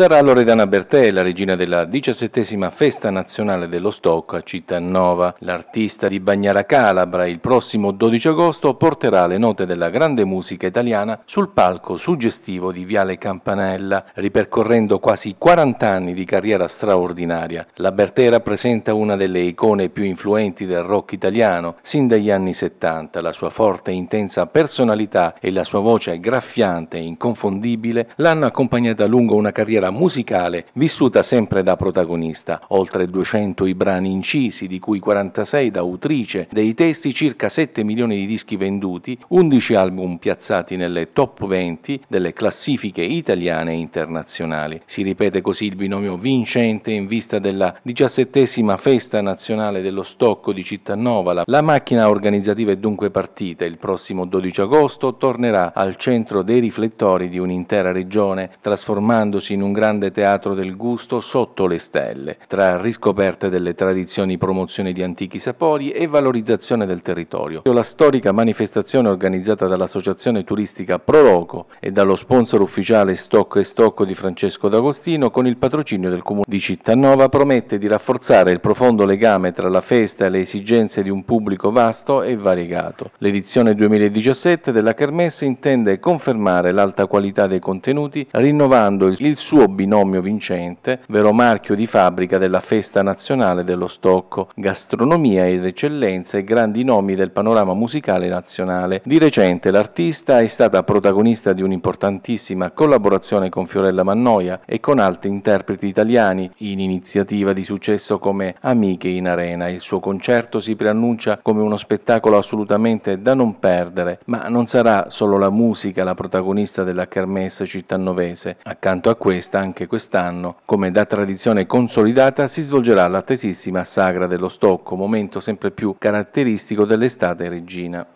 Sarà Loredana Bertè, la regina della diciassettesima Festa Nazionale dello Stocco a Cittanova. L'artista di Bagnara Calabra il prossimo 12 agosto porterà le note della grande musica italiana sul palco suggestivo di Viale Campanella, ripercorrendo quasi 40 anni di carriera straordinaria. La Bertè rappresenta una delle icone più influenti del rock italiano sin dagli anni 70. La sua forte e intensa personalità e la sua voce graffiante e inconfondibile l'hanno accompagnata lungo una carriera musicale vissuta sempre da protagonista. Oltre 200 i brani incisi, di cui 46 da autrice, dei testi circa 7 milioni di dischi venduti, 11 album piazzati nelle top 20 delle classifiche italiane e internazionali. Si ripete così il binomio vincente in vista della diciassettesima festa nazionale dello stocco di Cittanova. La macchina organizzativa è dunque partita. Il prossimo 12 agosto tornerà al centro dei riflettori di un'intera regione, trasformandosi in un un grande teatro del gusto sotto le stelle, tra riscoperte delle tradizioni, promozione di antichi sapori e valorizzazione del territorio. La storica manifestazione organizzata dall'Associazione Turistica Proloco e dallo sponsor ufficiale Stocco e Stocco di Francesco D'Agostino con il patrocinio del Comune di Cittanova promette di rafforzare il profondo legame tra la festa e le esigenze di un pubblico vasto e variegato. L'edizione 2017 della Kermesse intende confermare l'alta qualità dei contenuti rinnovando il suo suo binomio vincente, vero marchio di fabbrica della festa nazionale dello Stocco, gastronomia ed eccellenza e grandi nomi del panorama musicale nazionale. Di recente l'artista è stata protagonista di un'importantissima collaborazione con Fiorella Mannoia e con altri interpreti italiani in iniziativa di successo come Amiche in Arena. Il suo concerto si preannuncia come uno spettacolo assolutamente da non perdere, ma non sarà solo la musica la protagonista della kermesse città novese. Accanto a questo Trieste anche quest'anno. Come da tradizione consolidata si svolgerà l'attesissima Sagra dello Stocco, momento sempre più caratteristico dell'estate regina.